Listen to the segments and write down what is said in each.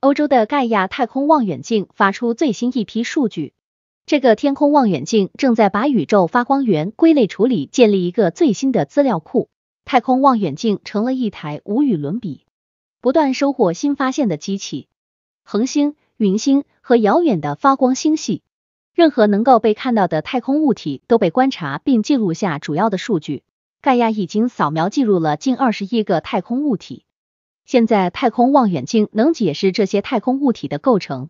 欧洲的盖亚太空望远镜发出最新一批数据。这个天空望远镜正在把宇宙发光源归类处理，建立一个最新的资料库。太空望远镜成了一台无与伦比、不断收获新发现的机器。恒星、云星和遥远的发光星系，任何能够被看到的太空物体都被观察并记录下主要的数据。盖亚已经扫描记录了近二十亿个太空物体。现在，太空望远镜能解释这些太空物体的构成。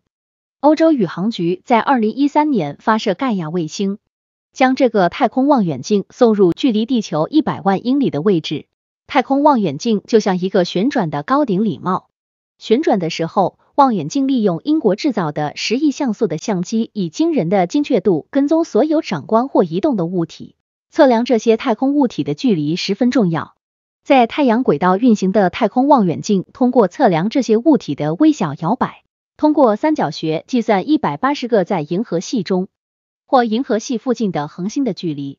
欧洲宇航局在二零一三年发射盖亚卫星，将这个太空望远镜送入距离地球一百万英里的位置。太空望远镜就像一个旋转的高顶礼帽，旋转的时候，望远镜利用英国制造的十亿像素的相机，以惊人的精确度跟踪所有长官或移动的物体。测量这些太空物体的距离十分重要。在太阳轨道运行的太空望远镜通过测量这些物体的微小摇摆，通过三角学计算一百八十个在银河系中或银河系附近的恒星的距离。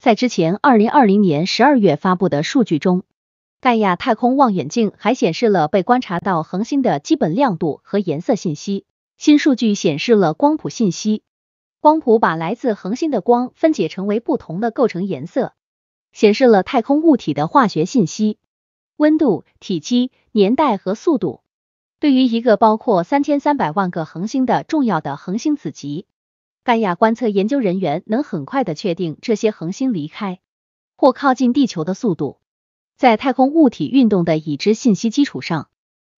在之前二零二零年十二月发布的数据中，盖亚太空望远镜还显示了被观察到恒星的基本亮度和颜色信息。新数据显示了光谱信息，光谱把来自恒星的光分解成为不同的构成颜色。显示了太空物体的化学信息、温度、体积、年代和速度。对于一个包括三千三百万个恒星的重要的恒星子集，盖亚观测研究人员能很快的确定这些恒星离开或靠近地球的速度。在太空物体运动的已知信息基础上，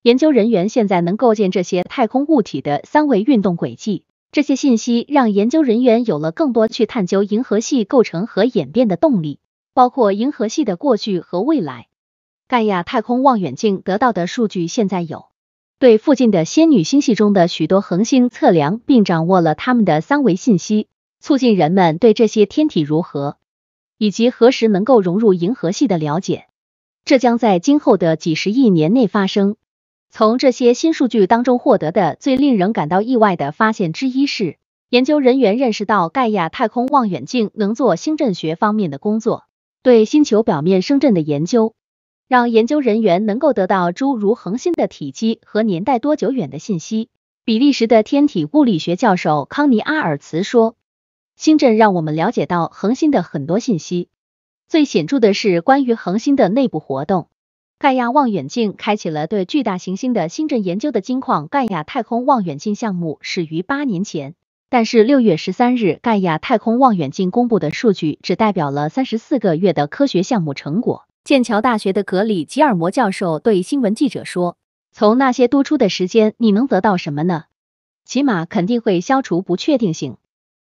研究人员现在能构建这些太空物体的三维运动轨迹。这些信息让研究人员有了更多去探究银河系构成和演变的动力。包括银河系的过去和未来，盖亚太空望远镜得到的数据现在有对附近的仙女星系中的许多恒星测量，并掌握了它们的三维信息，促进人们对这些天体如何以及何时能够融入银河系的了解。这将在今后的几十亿年内发生。从这些新数据当中获得的最令人感到意外的发现之一是，研究人员认识到盖亚太空望远镜能做星阵学方面的工作。对星球表面生震的研究，让研究人员能够得到诸如恒星的体积和年代多久远的信息。比利时的天体物理学教授康尼阿尔茨说：“星震让我们了解到恒星的很多信息，最显著的是关于恒星的内部活动。”盖亚望远镜开启了对巨大行星的星震研究的金矿。盖亚太空望远镜项目始于八年前。但是六月十三日，盖亚太空望远镜公布的数据只代表了三十四个月的科学项目成果。剑桥大学的格里吉尔摩教授对新闻记者说：“从那些多出的时间，你能得到什么呢？起码肯定会消除不确定性。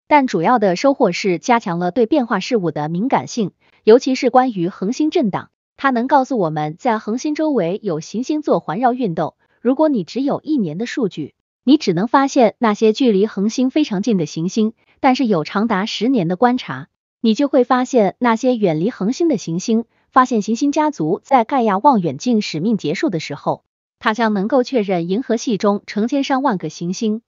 但主要的收获是加强了对变化事物的敏感性，尤其是关于恒星震荡。它能告诉我们在恒星周围有行星做环绕运动。如果你只有一年的数据。”你只能发现那些距离恒星非常近的行星，但是有长达十年的观察，你就会发现那些远离恒星的行星。发现行星家族在盖亚望远镜使命结束的时候，它将能够确认银河系中成千上万个行星。